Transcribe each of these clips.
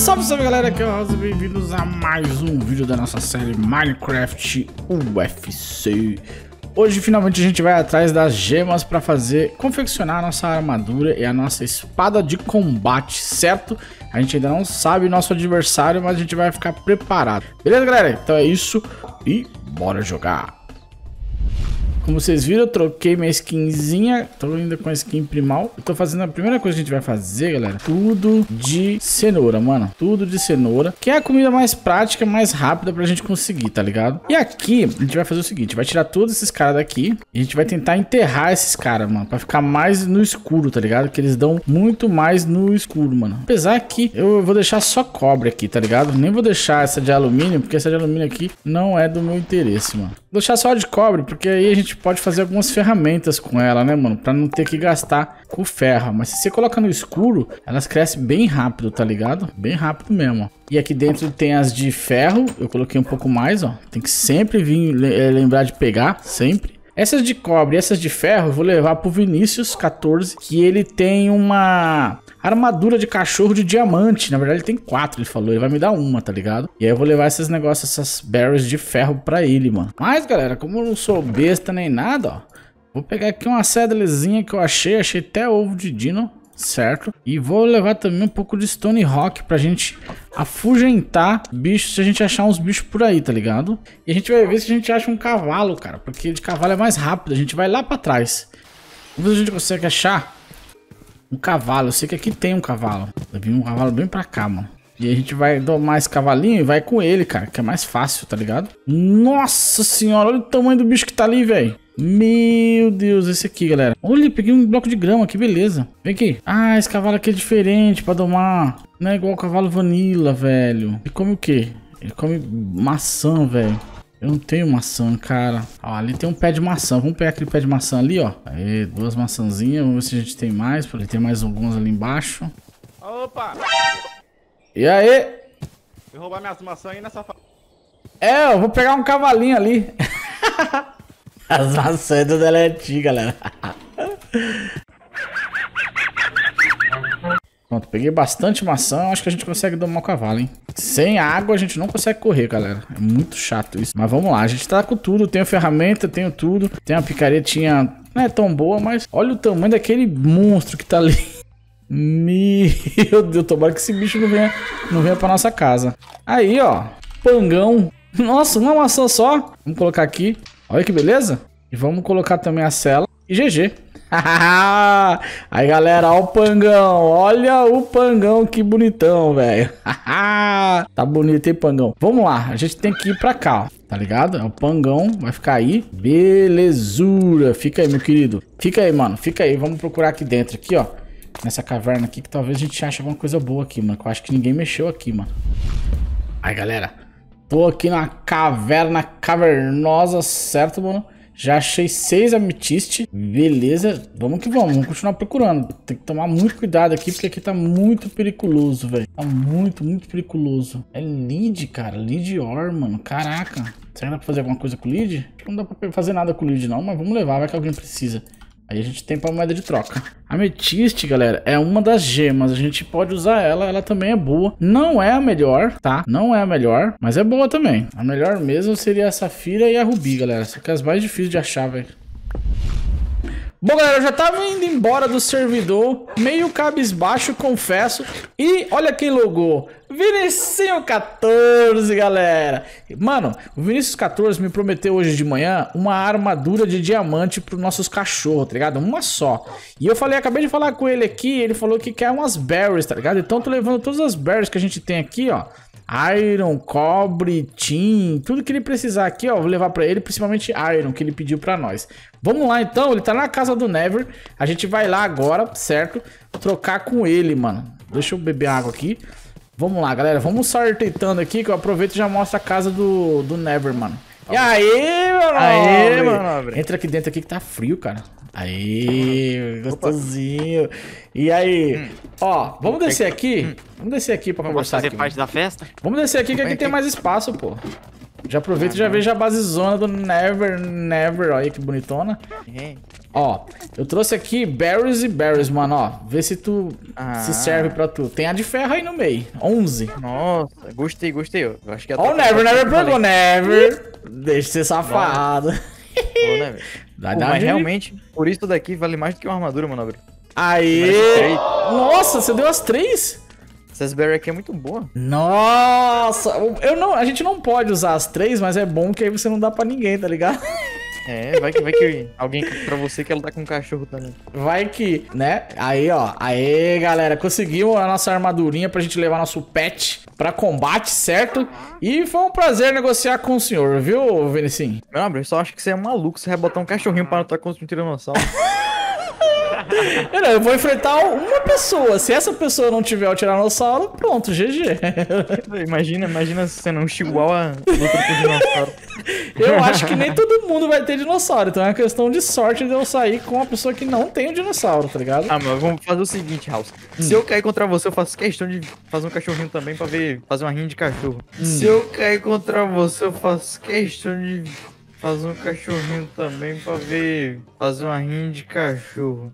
Salve, salve galera, aqui é o Rosa, bem-vindos a mais um vídeo da nossa série Minecraft UFC. Hoje finalmente a gente vai atrás das gemas para fazer, confeccionar a nossa armadura e a nossa espada de combate, certo? A gente ainda não sabe o nosso adversário, mas a gente vai ficar preparado. Beleza, galera? Então é isso e bora jogar! Como vocês viram, eu troquei minha skinzinha. Tô ainda com a skin primal. Eu tô fazendo a primeira coisa que a gente vai fazer, galera. Tudo de cenoura, mano. Tudo de cenoura. Que é a comida mais prática, mais rápida pra gente conseguir, tá ligado? E aqui, a gente vai fazer o seguinte. Vai tirar todos esses caras daqui. E a gente vai tentar enterrar esses caras, mano. Pra ficar mais no escuro, tá ligado? Que eles dão muito mais no escuro, mano. Apesar que eu vou deixar só cobre aqui, tá ligado? Nem vou deixar essa de alumínio, porque essa de alumínio aqui não é do meu interesse, mano. Vou deixar só de cobre, porque aí a gente pode fazer algumas ferramentas com ela, né, mano? Pra não ter que gastar com ferro. Mas se você colocar no escuro, elas crescem bem rápido, tá ligado? Bem rápido mesmo, ó. E aqui dentro tem as de ferro, eu coloquei um pouco mais, ó. Tem que sempre vir eh, lembrar de pegar, sempre. Essas de cobre e essas de ferro eu vou levar pro Vinícius 14, que ele tem uma armadura de cachorro de diamante. Na verdade, ele tem quatro, ele falou. Ele vai me dar uma, tá ligado? E aí eu vou levar esses negócios, essas barrels de ferro pra ele, mano. Mas, galera, como eu não sou besta nem nada, ó. Vou pegar aqui uma sedlezinha que eu achei. Achei até ovo de dino certo? E vou levar também um pouco de Stone Rock pra gente afugentar bichos se a gente achar uns bichos por aí, tá ligado? E a gente vai ver se a gente acha um cavalo, cara, porque de cavalo é mais rápido, a gente vai lá pra trás. Vamos ver se a gente consegue achar um cavalo, eu sei que aqui tem um cavalo. Vai vir um cavalo bem pra cá, mano. E a gente vai domar esse cavalinho e vai com ele, cara, que é mais fácil, tá ligado? Nossa senhora, olha o tamanho do bicho que tá ali, velho. Meu Deus, esse aqui, galera. Olha, peguei um bloco de grama, que beleza. Vem aqui. Ah, esse cavalo aqui é diferente pra domar. Não é igual o cavalo vanilla, velho. Ele come o quê? Ele come maçã, velho. Eu não tenho maçã, cara. Ó, ali tem um pé de maçã. Vamos pegar aquele pé de maçã ali, ó. Aí, duas maçãzinhas. Vamos ver se a gente tem mais. ele tem mais alguns ali embaixo. Opa! E aí? Vou roubar minhas maçãs aí nessa É, eu vou pegar um cavalinho ali. As maçãs do Deletinho, é galera. Pronto, peguei bastante maçã, acho que a gente consegue domar o cavalo, hein? Sem água a gente não consegue correr, galera. É muito chato isso. Mas vamos lá, a gente tá com tudo, tenho ferramenta, tenho tudo. Tem uma picaretinha, não é tão boa, mas olha o tamanho daquele monstro que tá ali. Meu Deus, tomara que esse bicho não venha, não venha pra nossa casa. Aí, ó. Pangão. Nossa, é uma maçã só. Vamos colocar aqui. Olha que beleza. E vamos colocar também a cela. E GG. Aí, galera, ó o pangão. Olha o pangão, que bonitão, velho. tá bonito, hein, pangão? Vamos lá, a gente tem que ir pra cá, ó. Tá ligado? É o pangão, vai ficar aí. Belezura. Fica aí, meu querido. Fica aí, mano. Fica aí. Vamos procurar aqui dentro, aqui, ó nessa caverna aqui que talvez a gente ache alguma coisa boa aqui, mano. Que eu acho que ninguém mexeu aqui, mano. Aí, galera. Tô aqui na caverna cavernosa, certo, mano? Já achei seis ametistes. Beleza. Vamos que vamos. Vamos continuar procurando. Tem que tomar muito cuidado aqui, porque aqui tá muito periculoso, velho. Tá muito, muito periculoso. É lead, cara. Lead ore, mano. Caraca. Será que dá pra fazer alguma coisa com lead? Não dá pra fazer nada com lead, não. Mas vamos levar. Vai que alguém precisa. Aí a gente tem pra moeda de troca. Ametiste, galera, é uma das gemas. A gente pode usar ela, ela também é boa. Não é a melhor, tá? Não é a melhor, mas é boa também. A melhor mesmo seria a safira e a rubi, galera. Só aqui é as mais difíceis de achar, velho. Bom, galera, eu já tava indo embora do servidor, meio cabisbaixo, confesso. E olha quem logou. Vinicinho 14, galera. Mano, o Vinicius 14 me prometeu hoje de manhã uma armadura de diamante pros nossos cachorros, tá ligado? Uma só. E eu falei, acabei de falar com ele aqui, ele falou que quer umas berries, tá ligado? Então eu tô levando todas as berries que a gente tem aqui, ó iron, cobre, tin, tudo que ele precisar aqui, ó, vou levar para ele, principalmente iron, que ele pediu para nós. Vamos lá então, ele tá na casa do Never, a gente vai lá agora, certo? Trocar com ele, mano. Deixa eu beber água aqui. Vamos lá, galera, vamos sorteitando aqui, que eu aproveito e já mostro a casa do, do Never, mano. E aí, meu nobre? Aê, meu nobre. Entra aqui dentro aqui que tá frio, cara. Aí, gostosinho. E aí, hum. ó, vamos descer aqui. Hum. Vamos descer aqui pra conversar fazer Vamos fazer parte da festa? Vamos descer aqui que aqui tem mais espaço, pô. Já aproveita e já ah, vejo a basezona do Never Never. Olha que bonitona. Ó, eu trouxe aqui berries e berries, mano, ó. Vê se tu ah. se serve pra tu. Tem a de ferro aí no meio. 11. Nossa, gostei, gostei. Eu acho que é Ó, o Never Never pegou, Never. Deixa de ser safado. Ô, Never. Vai dar mas realmente, por isso daqui vale mais do que uma armadura, manobra. Aê! Nossa, você deu as três? Essa berry aqui é muito boa. Nossa! Eu não, a gente não pode usar as três, mas é bom que aí você não dá pra ninguém, tá ligado? É, vai que, vai que alguém pra você quer lutar tá com um cachorro também. Vai que, né? Aí, ó. Aí, galera, Conseguiu a nossa armadurinha pra gente levar nosso pet pra combate, certo? E foi um prazer negociar com o senhor, viu, Vinicinho? Não, eu só acho que você é maluco se rebotar um cachorrinho pra lutar contra um tiranossauro. eu vou enfrentar uma pessoa. Se essa pessoa não tiver o Tiranossauro, pronto, GG. Imagina, imagina sendo um chihuahua dinossauro. Eu acho que nem todo mundo vai ter dinossauro, então é uma questão de sorte de eu sair com uma pessoa que não tem um dinossauro, tá ligado? Ah, mas vamos fazer o seguinte, House. Hum. Se eu cair contra você, eu faço questão de fazer um cachorrinho também pra ver, fazer uma rinha de cachorro. Hum. Se eu cair contra você, eu faço questão de fazer um cachorrinho também pra ver, fazer uma rinha de cachorro.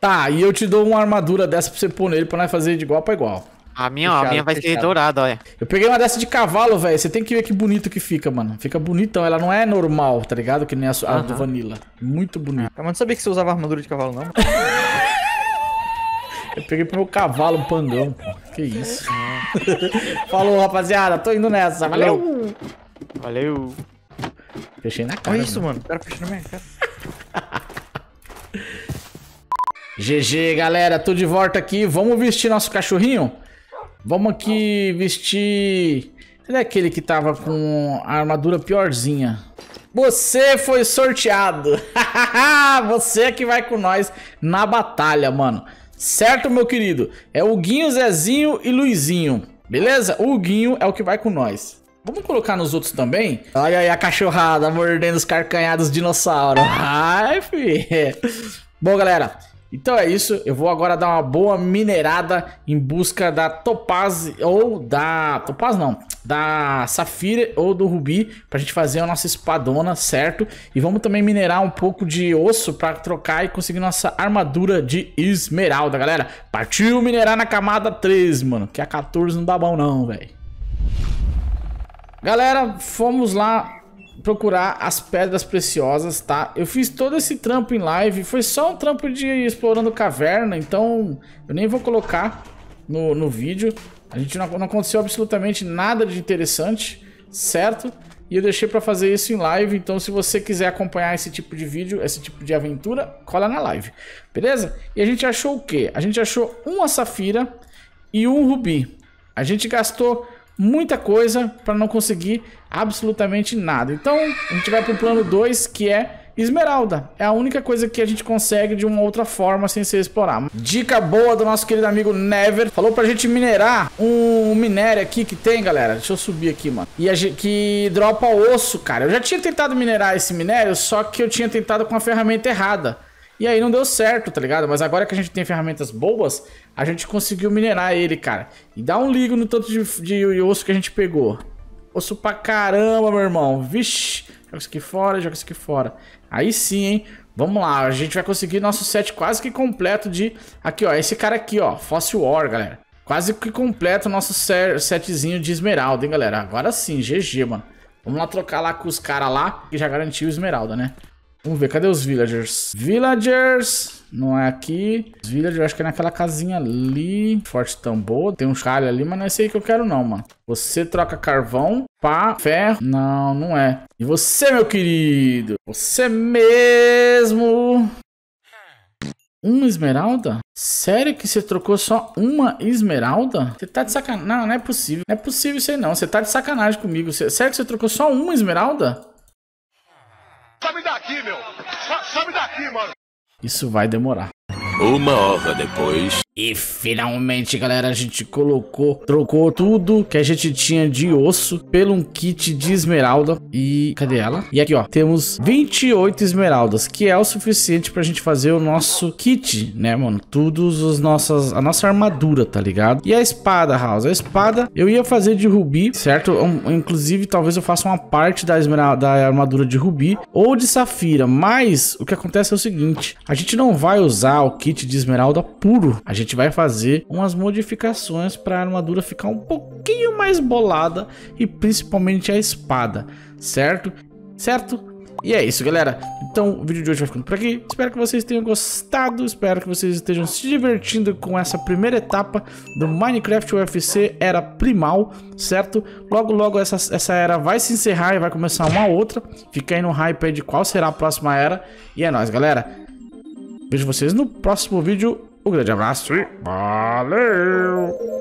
Tá, e eu te dou uma armadura dessa pra você pôr nele pra nós fazer de igual pra igual. A minha, fechado, a minha vai fechado. ser dourada, olha. Eu peguei uma dessa de cavalo, velho. Você tem que ver que bonito que fica, mano. Fica bonitão. Ela não é normal, tá ligado? Que nem a, a do Vanilla. Muito bonito. Eu não sabia que você usava armadura de cavalo, não. eu peguei pro meu cavalo pangão, pô. Que isso. Falou, rapaziada. Tô indo nessa. Valeu. Valeu. Fechei na cara. Olha isso, mano. O cara fechou na minha cara. GG, galera, tô de volta aqui. Vamos vestir nosso cachorrinho? Vamos aqui vestir... Cadê aquele que tava com a armadura piorzinha? Você foi sorteado! Você é que vai com nós na batalha, mano. Certo, meu querido? É o Guinho, Zezinho e Luizinho. Beleza? O Guinho é o que vai com nós. Vamos colocar nos outros também? Olha aí a cachorrada mordendo os carcanhados dinossauro. Ai, fi. Bom, galera, então é isso, eu vou agora dar uma boa minerada em busca da Topaz ou da... Topaz não, da Safira ou do Rubi pra gente fazer a nossa espadona, certo? E vamos também minerar um pouco de osso pra trocar e conseguir nossa armadura de esmeralda, galera. Partiu minerar na camada 13, mano, que a 14 não dá bom não, velho. Galera, fomos lá procurar as pedras preciosas, tá? Eu fiz todo esse trampo em live, foi só um trampo de explorando caverna, então eu nem vou colocar no, no vídeo. A gente não, não aconteceu absolutamente nada de interessante, certo? E eu deixei para fazer isso em live, então se você quiser acompanhar esse tipo de vídeo, esse tipo de aventura, cola na live, beleza? E a gente achou o quê? A gente achou uma safira e um rubi. A gente gastou muita coisa para não conseguir absolutamente nada. Então, a gente vai pro plano 2, que é Esmeralda é a única coisa que a gente consegue de uma outra forma sem ser explorar. Dica boa do nosso querido amigo Never. Falou pra gente minerar um minério aqui que tem, galera. Deixa eu subir aqui, mano. E a gente, que dropa osso, cara. Eu já tinha tentado minerar esse minério, só que eu tinha tentado com a ferramenta errada. E aí não deu certo, tá ligado? Mas agora que a gente tem ferramentas boas, a gente conseguiu minerar ele, cara. E dá um ligo no tanto de, de osso que a gente pegou. Osso pra caramba, meu irmão. Vixe. Joga isso aqui fora, joga isso aqui fora. Aí sim, hein? Vamos lá, a gente vai conseguir nosso set quase que completo de... Aqui, ó, esse cara aqui, ó, Fossil War, galera. Quase que completo o nosso setzinho de esmeralda, hein, galera. Agora sim, GG, mano. Vamos lá trocar lá com os caras lá, que já garantiu esmeralda, né? Vamos ver, cadê os villagers? Villagers, não é aqui. Os villagers, acho que é naquela casinha ali. Forte tambor, tem um chale ali, mas não é esse aí que eu quero não, mano. Você troca carvão, pá, ferro. Não, não é. E você, meu querido? Você mesmo... Uma esmeralda? Sério que você trocou só uma esmeralda? Você tá de sacanagem. Não, não é possível. Não é possível isso aí não. Você tá de sacanagem comigo. Sério que você trocou só uma esmeralda? daqui, meu! Some daqui, mano! Isso vai demorar. Uma hora depois. E finalmente, galera, a gente colocou, trocou tudo que a gente tinha de osso pelo um kit de esmeralda. E cadê ela? E aqui, ó, temos 28 esmeraldas, que é o suficiente pra gente fazer o nosso kit, né, mano? Todos os nossas, a nossa armadura, tá ligado? E a espada, House? A espada eu ia fazer de rubi, certo? Um, inclusive, talvez eu faça uma parte da esmeralda, da armadura de rubi ou de safira, mas o que acontece é o seguinte, a gente não vai usar o kit de esmeralda puro, a gente gente vai fazer umas modificações para a armadura ficar um pouquinho mais bolada e principalmente a espada, certo? Certo? E é isso, galera. Então, o vídeo de hoje vai ficando por aqui. Espero que vocês tenham gostado. Espero que vocês estejam se divertindo com essa primeira etapa do Minecraft UFC Era Primal, certo? Logo, logo essa, essa era vai se encerrar e vai começar uma outra. Fica aí no hype aí de qual será a próxima era. E é nóis, galera. Vejo vocês no próximo vídeo. Um grande abraço e valeu!